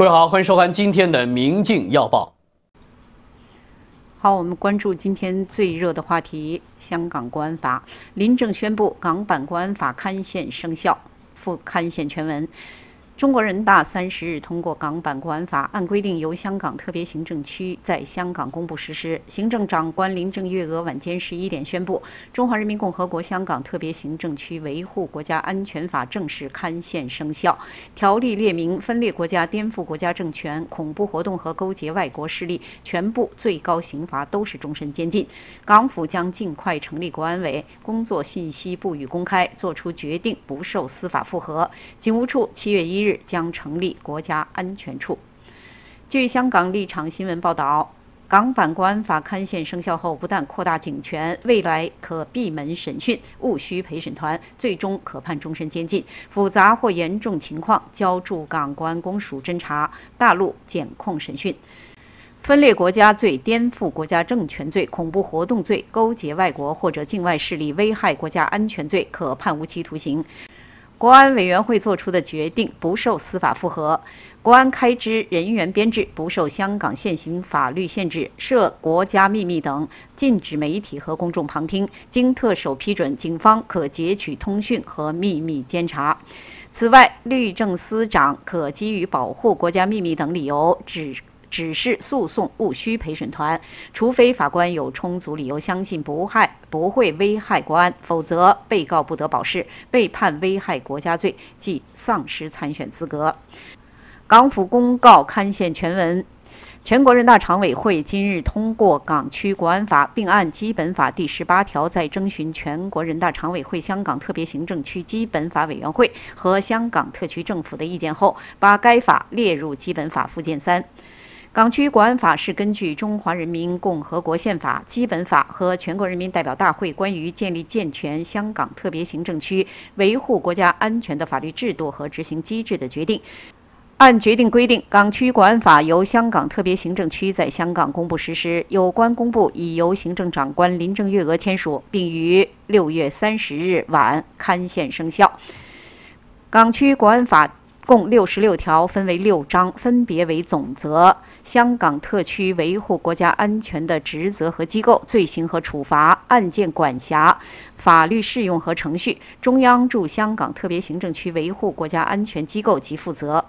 各位好，欢迎收看今天的《明镜要报》。好，我们关注今天最热的话题——香港国安法。林郑宣布港版国安法刊宪生效，附刊宪全文。中国人大三十日通过《港版国安法》，按规定由香港特别行政区在香港公布实施。行政长官林郑月娥晚间十一点宣布，《中华人民共和国香港特别行政区维护国家安全法》正式刊宪生效。条例列明，分裂国家、颠覆国家政权、恐怖活动和勾结外国势力，全部最高刑罚都是终身监禁。港府将尽快成立国安委，工作信息不予公开，作出决定不受司法复核。警务处七月一日。将成立国家安全处。据香港立场新闻报道，港版国安法刊宪生效后，不但扩大警权，未来可闭门审讯，无需陪审团，最终可判终身监禁。复杂或严重情况，交驻港国安公署侦查，大陆检控审讯。分裂国家罪、颠覆国家政权罪、恐怖活动罪、勾结外国或者境外势力危害国家安全罪，可判无期徒刑。国安委员会作出的决定不受司法复核，国安开支、人员编制不受香港现行法律限制，涉国家秘密等禁止媒体和公众旁听。经特首批准，警方可截取通讯和秘密监察。此外，律政司长可基于保护国家秘密等理由，指只是诉讼务需陪审团，除非法官有充足理由相信不害不会危害国安，否则被告不得保释，被判危害国家罪即丧失参选资格。港府公告刊宪全文。全国人大常委会今日通过港区国安法，并按基本法第十八条，在征询全国人大常委会、香港特别行政区基本法委员会和香港特区政府的意见后，把该法列入基本法附件三。港区国安法是根据《中华人民共和国宪法》《基本法》和全国人民代表大会关于建立健全香港特别行政区维护国家安全的法律制度和执行机制的决定，按决定规定，港区国安法由香港特别行政区在香港公布实施。有关公布已由行政长官林郑月娥签署，并于六月三十日晚刊宪生效。港区国安法共六十六条，分为六章，分别为总则。香港特区维护国家安全的职责和机构、罪行和处罚案件管辖、法律适用和程序，中央驻香港特别行政区维护国家安全机构及负责。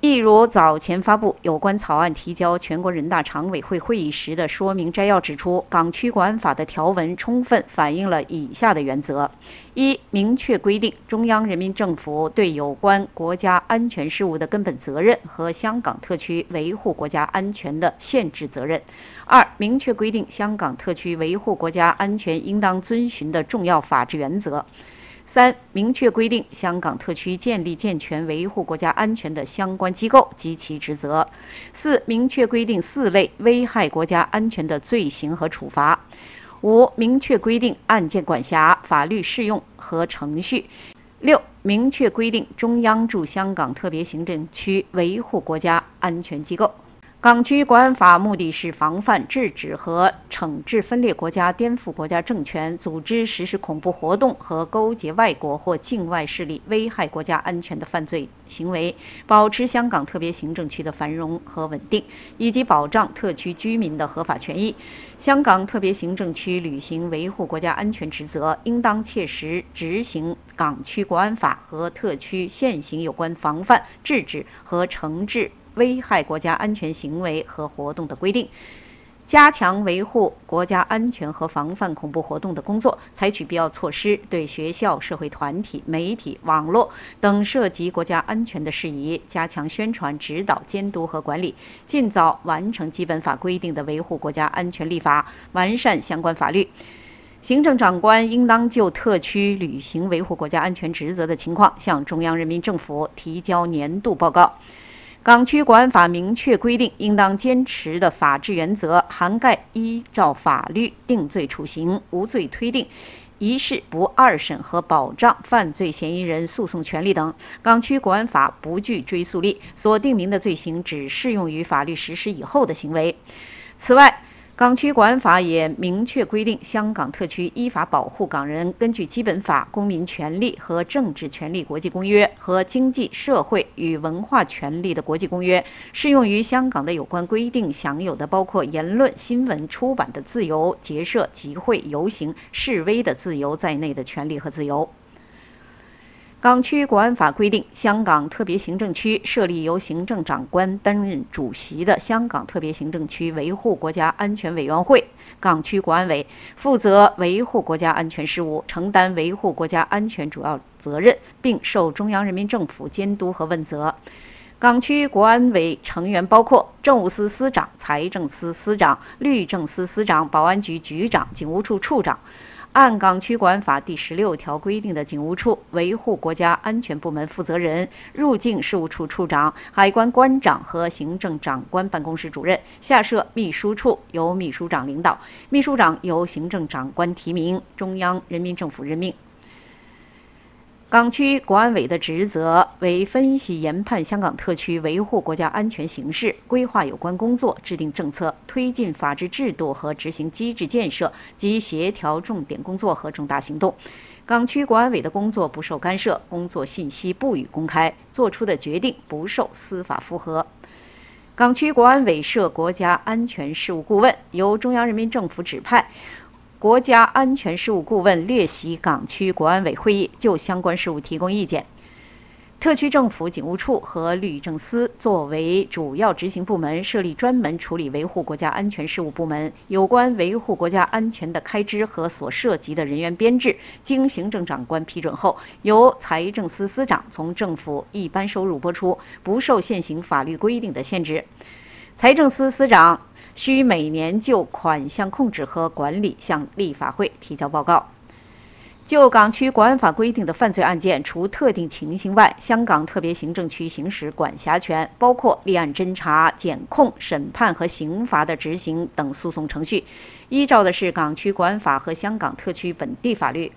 例如，早前发布有关草案提交全国人大常委会会议时的说明摘要指出，港区国安法的条文充分反映了以下的原则：一、明确规定中央人民政府对有关国家安全事务的根本责任和香港特区维护国家安全的限制责任；二、明确规定香港特区维护国家安全应当遵循的重要法治原则。三、明确规定香港特区建立健全维护国家安全的相关机构及其职责；四、明确规定四类危害国家安全的罪行和处罚；五、明确规定案件管辖、法律适用和程序；六、明确规定中央驻香港特别行政区维护国家安全机构。港区国安法目的是防范、制止和惩治分裂国家、颠覆国家政权、组织实施恐怖活动和勾结外国或境外势力危害国家安全的犯罪行为，保持香港特别行政区的繁荣和稳定，以及保障特区居民的合法权益。香港特别行政区履行维护国家安全职责，应当切实执行港区国安法和特区现行有关防范、制止和惩治。危害国家安全行为和活动的规定，加强维护国家安全和防范恐怖活动的工作，采取必要措施，对学校、社会团体、媒体、网络等涉及国家安全的事宜，加强宣传、指导、监督和管理，尽早完成基本法规定的维护国家安全立法，完善相关法律。行政长官应当就特区履行维护国家安全职责的情况，向中央人民政府提交年度报告。港区国安法明确规定，应当坚持的法治原则涵盖依照法律定罪处刑、无罪推定、一事不二审和保障犯罪嫌疑人诉讼权利等。港区国安法不具追溯力，所定名的罪行只适用于法律实施以后的行为。此外，港区国安法也明确规定，香港特区依法保护港人。根据《基本法》、《公民权利和政治权利国际公约》和《经济社会与文化权利的国际公约》，适用于香港的有关规定，享有的包括言论、新闻、出版的自由、结社、集会、游行、示威的自由在内的权利和自由。港区国安法规定，香港特别行政区设立由行政长官担任主席的香港特别行政区维护国家安全委员会，港区国安委负责维护国家安全事务，承担维护国家安全主要责任，并受中央人民政府监督和问责。港区国安委成员包括政务司司长、财政司司长、律政司司长、保安局局长、警务处处长。按港区管法第十六条规定的警务处维护国家安全部门负责人、入境事务处处长、海关关长和行政长官办公室主任下设秘书处，由秘书长领导，秘书长由行政长官提名，中央人民政府任命。港区国安委的职责为分析研判香港特区维护国家安全形势，规划有关工作，制定政策，推进法治制度和执行机制建设及协调重点工作和重大行动。港区国安委的工作不受干涉，工作信息不予公开，作出的决定不受司法复核。港区国安委设国家安全事务顾问，由中央人民政府指派。国家安全事务顾问列席港区国安委会议，就相关事务提供意见。特区政府警务处和律政司作为主要执行部门，设立专门处理维护国家安全事务部门有关维护国家安全的开支和所涉及的人员编制，经行政长官批准后，由财政司司长从政府一般收入拨出，不受现行法律规定的限制。财政司司长。需每年就款项控制和管理向立法会提交报告。就港区国安法规定的犯罪案件，除特定情形外，香港特别行政区行使管辖权，包括立案侦查、检控、审判和刑罚的执行等诉讼程序，依照的是港区国安法和香港特区本地法律。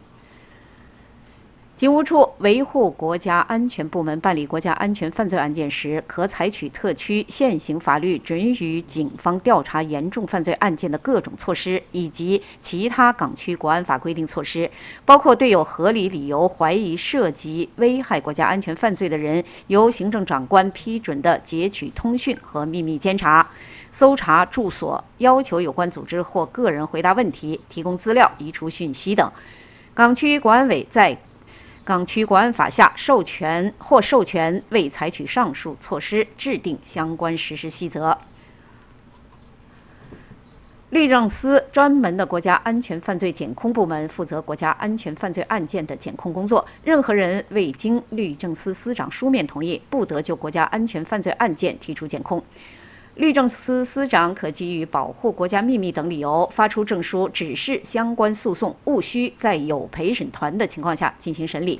警务处维护国家安全部门办理国家安全犯罪案件时，可采取特区现行法律准予警方调查严重犯罪案件的各种措施，以及其他港区国安法规定措施，包括对有合理理由怀疑涉及危害国家安全犯罪的人，由行政长官批准的截取通讯和秘密监察、搜查住所、要求有关组织或个人回答问题、提供资料、移除讯息等。港区国安委在港区国安法下授权或授权未采取上述措施，制定相关实施细则。律政司专门的国家安全犯罪检控部门负责国家安全犯罪案件的检控工作。任何人未经律政司司长书面同意，不得就国家安全犯罪案件提出检控。律政司司长可基于保护国家秘密等理由发出证书，指示相关诉讼务需在有陪审团的情况下进行审理。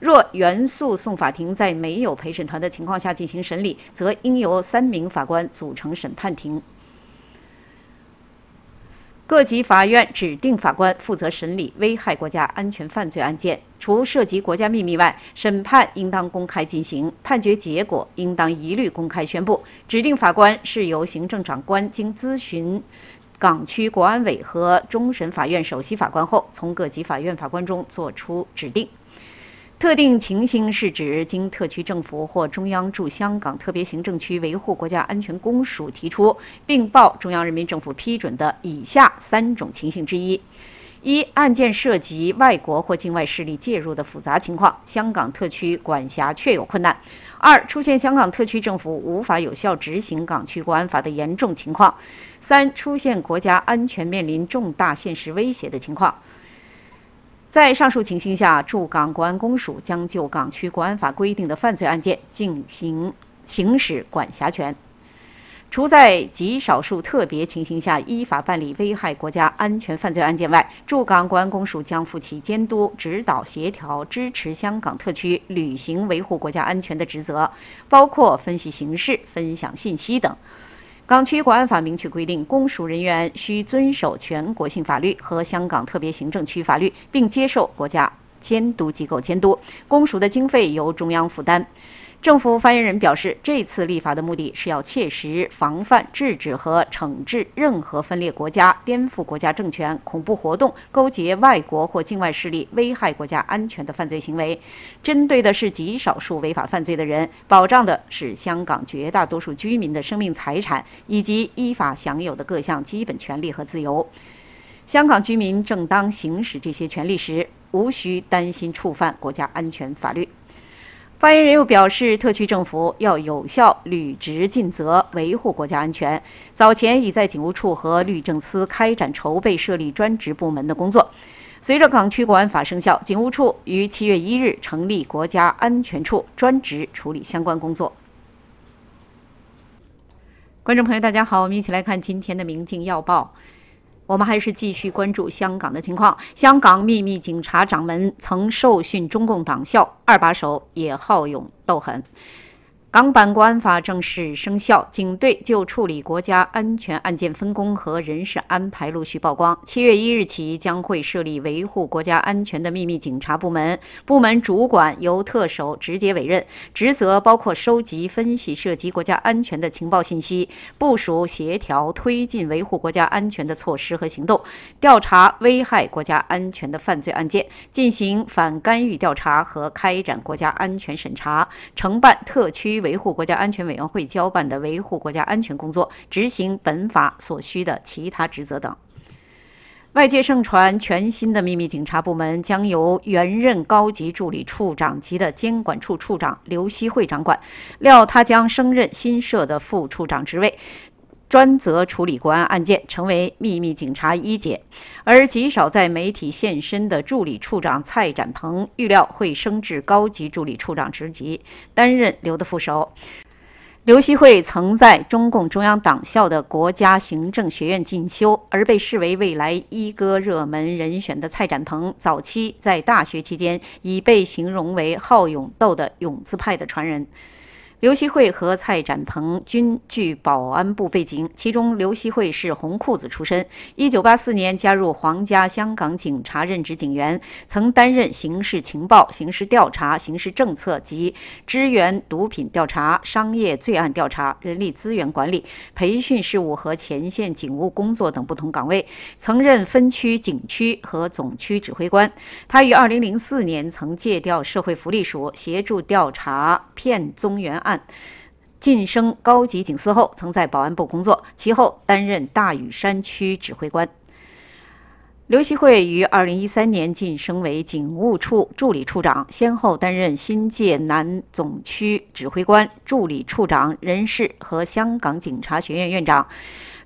若原诉讼法庭在没有陪审团的情况下进行审理，则应由三名法官组成审判庭。各级法院指定法官负责审理危害国家安全犯罪案件，除涉及国家秘密外，审判应当公开进行，判决结果应当一律公开宣布。指定法官是由行政长官经咨询港区国安委和终审法院首席法官后，从各级法院法官中作出指定。特定情形是指经特区政府或中央驻香港特别行政区维护国家安全公署提出，并报中央人民政府批准的以下三种情形之一：一、案件涉及外国或境外势力介入的复杂情况，香港特区管辖确有困难；二、出现香港特区政府无法有效执行港区国安法的严重情况；三、出现国家安全面临重大现实威胁的情况。在上述情形下，驻港国安公署将就港区国安法规定的犯罪案件进行行使管辖权。除在极少数特别情形下依法办理危害国家安全犯罪案件外，驻港国安公署将负起监督、指导、协调、支持香港特区履行维护国家安全的职责，包括分析形势、分享信息等。港区国安法明确规定，公署人员需遵守全国性法律和香港特别行政区法律，并接受国家监督机构监督。公署的经费由中央负担。政府发言人表示，这次立法的目的是要切实防范、制止和惩治任何分裂国家、颠覆国家政权、恐怖活动、勾结外国或境外势力危害国家安全的犯罪行为。针对的是极少数违法犯罪的人，保障的是香港绝大多数居民的生命、财产以及依法享有的各项基本权利和自由。香港居民正当行使这些权利时，无需担心触犯国家安全法律。发言人又表示，特区政府要有效履职尽责，维护国家安全。早前已在警务处和律政司开展筹备设立专职部门的工作。随着港区国安法生效，警务处于七月一日成立国家安全处，专职处理相关工作。观众朋友，大家好，我们一起来看今天的《明镜要报》。我们还是继续关注香港的情况。香港秘密警察掌门曾受训中共党校，二把手也好勇斗狠。港版国安法正式生效，警队就处理国家安全案件分工和人事安排陆续曝光。七月一日起，将会设立维护国家安全的秘密警察部门，部门主管由特首直接委任，职责包括收集、分析涉及国家安全的情报信息，部署、协调推进维护国家安全的措施和行动，调查危害国家安全的犯罪案件，进行反干预调查和开展国家安全审查，承办特区。维护国家安全委员会交办的维护国家安全工作，执行本法所需的其他职责等。外界盛传全新的秘密警察部门将由原任高级助理处长级的监管处处长刘希会掌管，料他将升任新设的副处长职位。专责处理国安案件，成为秘密警察一姐；而极少在媒体现身的助理处长蔡展鹏，预料会升至高级助理处长职级，担任刘的副手。刘锡会曾在中共中央党校的国家行政学院进修，而被视为未来一哥热门人选的蔡展鹏，早期在大学期间已被形容为好勇斗的“勇字派”的传人。刘锡会和蔡展鹏均具保安部背景，其中刘锡会是红裤子出身。一九八四年加入皇家香港警察，任职警员，曾担任刑事情报、刑事调查、刑事政策及支援毒品调查、商业罪案调查、人力资源管理、培训事务和前线警务工作等不同岗位，曾任分区警区和总区指挥官。他于二零零四年曾借调社会福利署，协助调查骗宗元案。晋升高级警司后，曾在保安部工作，其后担任大屿山区指挥官。刘锡会于二零一三年晋升为警务处助理处长，先后担任新界南总区指挥官、助理处长、人事和香港警察学院院长。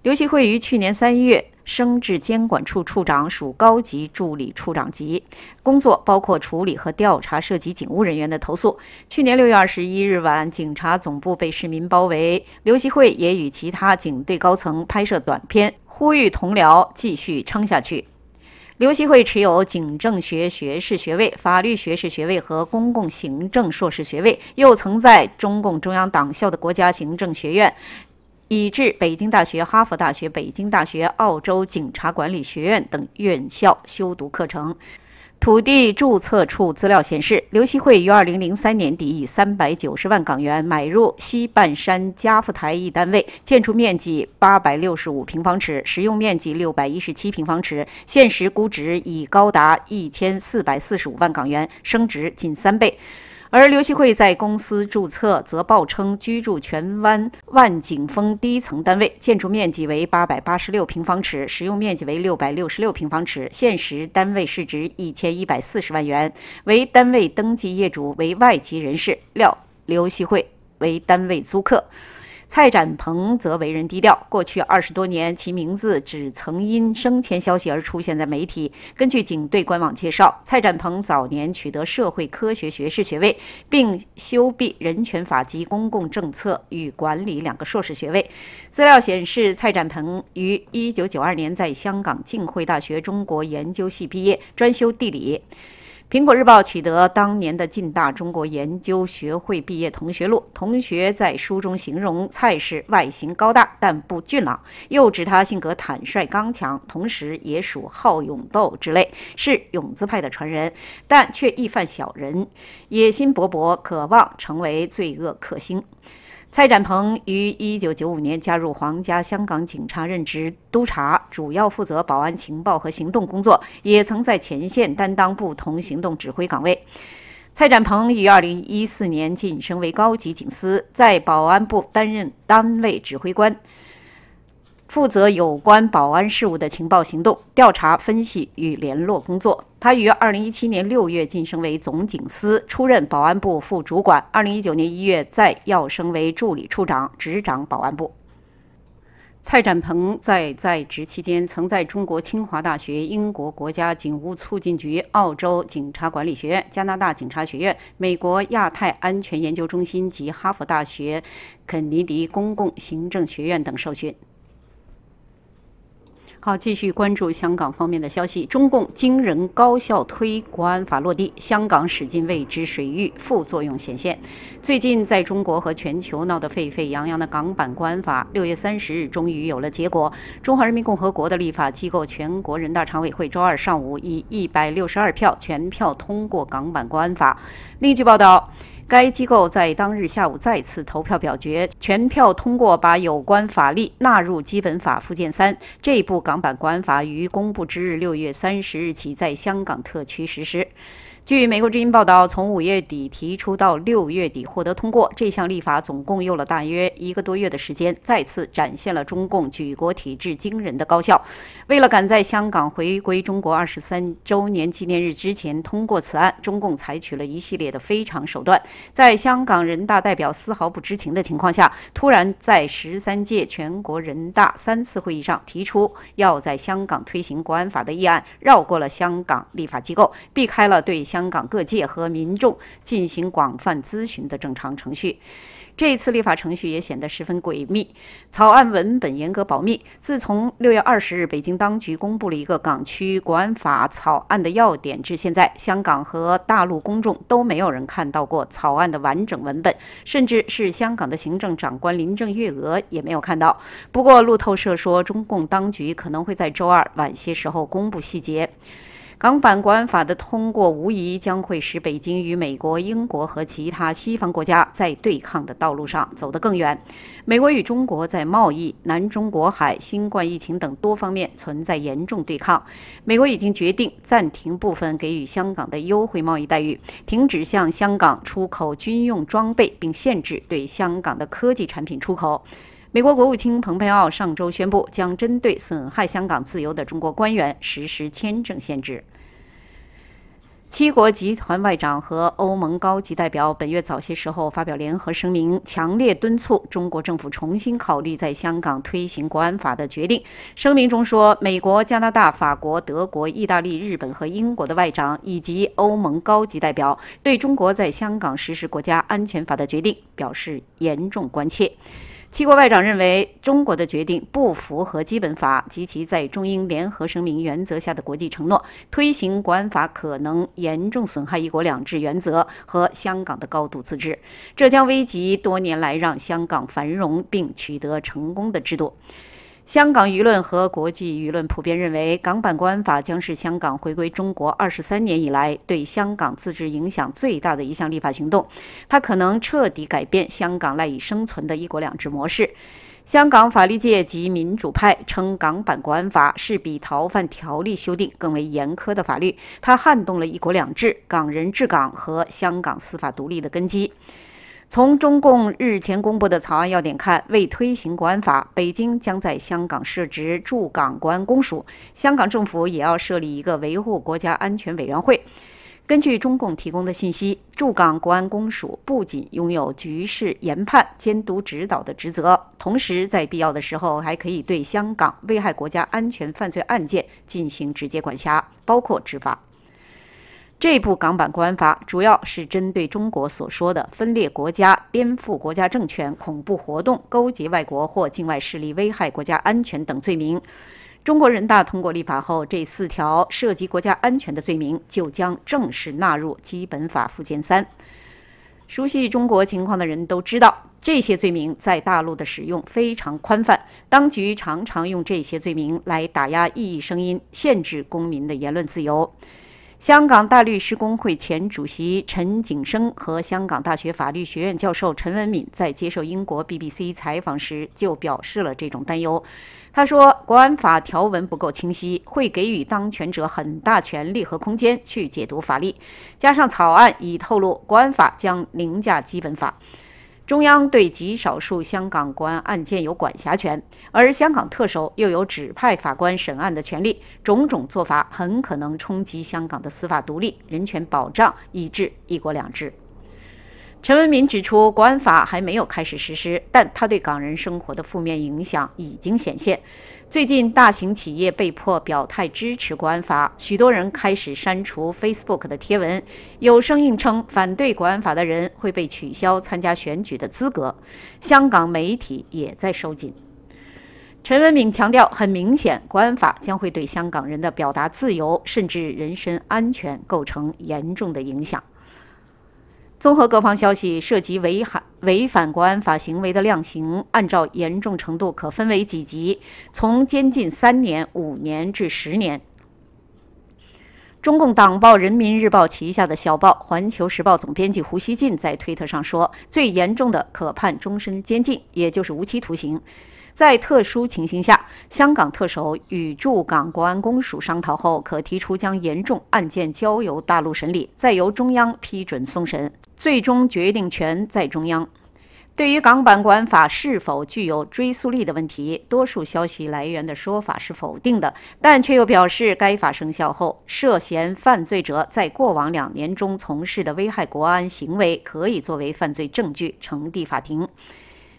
刘锡会于去年三月升至监管处处长，属高级助理处长级，工作包括处理和调查涉及警务人员的投诉。去年六月二十一日晚，警察总部被市民包围，刘锡会也与其他警队高层拍摄短片，呼吁同僚继续撑下去。刘希慧持有警政学学士学位、法律学士学位和公共行政硕士学位，又曾在中共中央党校的国家行政学院，以至北京大学、哈佛大学、北京大学、澳洲警察管理学院等院校修读课程。土地注册处资料显示，刘希慧于二零零三年底以三百九十万港元买入西半山嘉富台一单位，建筑面积八百六十五平方尺，实用面积六百一十七平方尺，现实估值已高达一千四百四十五万港元，升值近三倍。而刘希慧在公司注册，则报称居住荃湾万景峰低层单位，建筑面积为八百八十六平方尺，实用面积为六百六十六平方尺，现实单位市值一千一百四十万元，为单位登记业主为外籍人士，料刘希慧为单位租客。蔡展鹏则为人低调，过去二十多年，其名字只曾因生前消息而出现在媒体。根据警队官网介绍，蔡展鹏早年取得社会科学学士学位，并修毕人权法及公共政策与管理两个硕士学位。资料显示，蔡展鹏于一九九二年在香港浸会大学中国研究系毕业，专修地理。《苹果日报》取得当年的近大中国研究学会毕业同学录，同学在书中形容蔡氏外形高大但不俊朗，又指他性格坦率刚强，同时也属好勇斗之类，是勇字派的传人，但却易犯小人，野心勃勃，渴望成为罪恶克星。蔡展鹏于一九九五年加入皇家香港警察，任职督察，主要负责保安情报和行动工作，也曾在前线担当不同行动指挥岗位。蔡展鹏于二零一四年晋升为高级警司，在保安部担任单位指挥官。负责有关保安事务的情报行动、调查分析与联络工作。他于二零一七年六月晋升为总警司，出任保安部副主管。二零一九年一月再要升为助理处长，执掌保安部。蔡展鹏在在职期间，曾在中国清华大学、英国国家警务促进局、澳洲警察管理学院、加拿大警察学院、美国亚太安全研究中心及哈佛大学肯尼迪公共行政学院等受训。好，继续关注香港方面的消息。中共惊人高效推国安法落地，香港驶进未知水域，副作用显现。最近在中国和全球闹得沸沸扬扬的港版国安法，六月三十日终于有了结果。中华人民共和国的立法机构全国人大常委会周二上午以一百六十二票全票通过港版国安法。另据报道。该机构在当日下午再次投票表决，全票通过，把有关法律纳入基本法附件三。这部港版国安法于公布之日，六月三十日起在香港特区实施。据美国之音报道，从五月底提出到六月底获得通过，这项立法总共用了大约一个多月的时间，再次展现了中共举国体制惊人的高效。为了赶在香港回归中国二十三周年纪念日之前通过此案，中共采取了一系列的非常手段，在香港人大代表丝毫不知情的情况下，突然在十三届全国人大三次会议上提出要在香港推行国安法的议案，绕过了香港立法机构，避开了对香。香港各界和民众进行广泛咨询的正常程序，这次立法程序也显得十分诡秘。草案文本严格保密。自从六月二十日北京当局公布了一个港区国安法草案的要点，至现在，香港和大陆公众都没有人看到过草案的完整文本，甚至是香港的行政长官林郑月娥也没有看到。不过，路透社说，中共当局可能会在周二晚些时候公布细节。港版国安法的通过，无疑将会使北京与美国、英国和其他西方国家在对抗的道路上走得更远。美国与中国在贸易、南中国海、新冠疫情等多方面存在严重对抗。美国已经决定暂停部分给予香港的优惠贸易待遇，停止向香港出口军用装备，并限制对香港的科技产品出口。美国国务卿蓬佩奥上周宣布，将针对损害香港自由的中国官员实施签证限制。七国集团外长和欧盟高级代表本月早些时候发表联合声明，强烈敦促中国政府重新考虑在香港推行国安法的决定。声明中说，美国、加拿大、法国、德国、意大利、日本和英国的外长以及欧盟高级代表对中国在香港实施国家安全法的决定表示严重关切。七国外长认为，中国的决定不符合基本法及其在中英联合声明原则下的国际承诺。推行国安法可能严重损害“一国两制”原则和香港的高度自治，这将危及多年来让香港繁荣并取得成功的制度。香港舆论和国际舆论普遍认为，港版国安法将是香港回归中国二十三年以来对香港自治影响最大的一项立法行动。它可能彻底改变香港赖以生存的一国两制模式。香港法律界及民主派称，港版国安法是比逃犯条例修订更为严苛的法律，它撼动了一国两制、港人治港和香港司法独立的根基。从中共日前公布的草案要点看，为推行国安法，北京将在香港设置驻港国安公署，香港政府也要设立一个维护国家安全委员会。根据中共提供的信息，驻港国安公署不仅拥有局势研判、监督指导的职责，同时在必要的时候还可以对香港危害国家安全犯罪案件进行直接管辖，包括执法。这部港版国安法主要是针对中国所说的分裂国家、颠覆国家政权、恐怖活动、勾结外国或境外势力危害国家安全等罪名。中国人大通过立法后，这四条涉及国家安全的罪名就将正式纳入基本法附件三。熟悉中国情况的人都知道，这些罪名在大陆的使用非常宽泛，当局常常用这些罪名来打压异议声音，限制公民的言论自由。香港大律师公会前主席陈景生和香港大学法律学院教授陈文敏在接受英国 BBC 采访时就表示了这种担忧。他说：“国安法条文不够清晰，会给予当权者很大权力和空间去解读法律。加上草案已透露，国安法将凌驾基本法。”中央对极少数香港国安案件有管辖权，而香港特首又有指派法官审案的权利，种种做法很可能冲击香港的司法独立、人权保障，以致“一国两制”。陈文敏指出，国安法还没有开始实施，但它对港人生活的负面影响已经显现。最近，大型企业被迫表态支持国安法，许多人开始删除 Facebook 的贴文。有声音称，反对国安法的人会被取消参加选举的资格。香港媒体也在收紧。陈文敏强调，很明显，国安法将会对香港人的表达自由甚至人身安全构成严重的影响。综合各方消息，涉及违反违反国安法行为的量刑，按照严重程度可分为几级，从监禁三年、五年至十年。中共党报《人民日报》旗下的小报《环球时报》总编辑胡锡进在推特上说，最严重的可判终身监禁，也就是无期徒刑。在特殊情形下，香港特首与驻港国安公署商讨后，可提出将严重案件交由大陆审理，再由中央批准送审。最终决定权在中央。对于港版《国安法》是否具有追溯力的问题，多数消息来源的说法是否定的，但却又表示该法生效后，涉嫌犯罪者在过往两年中从事的危害国安行为，可以作为犯罪证据呈递法庭。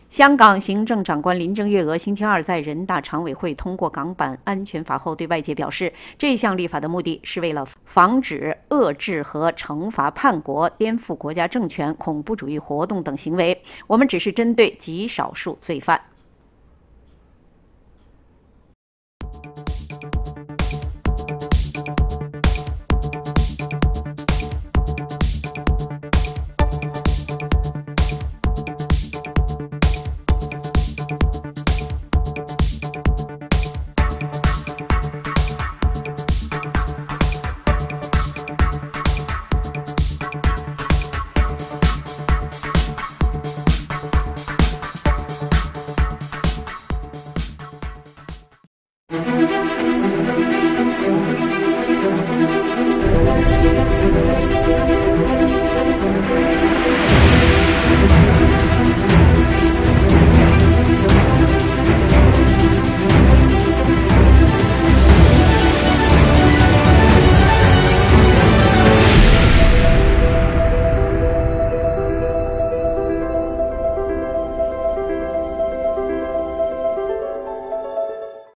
香港行政长官林郑月娥星期二在人大常委会通过港版《安全法》后，对外界表示，这项立法的目的是为了防止、遏制和惩罚叛国、颠覆国家政权、恐怖主义活动等行为。我们只是针对极少数罪犯。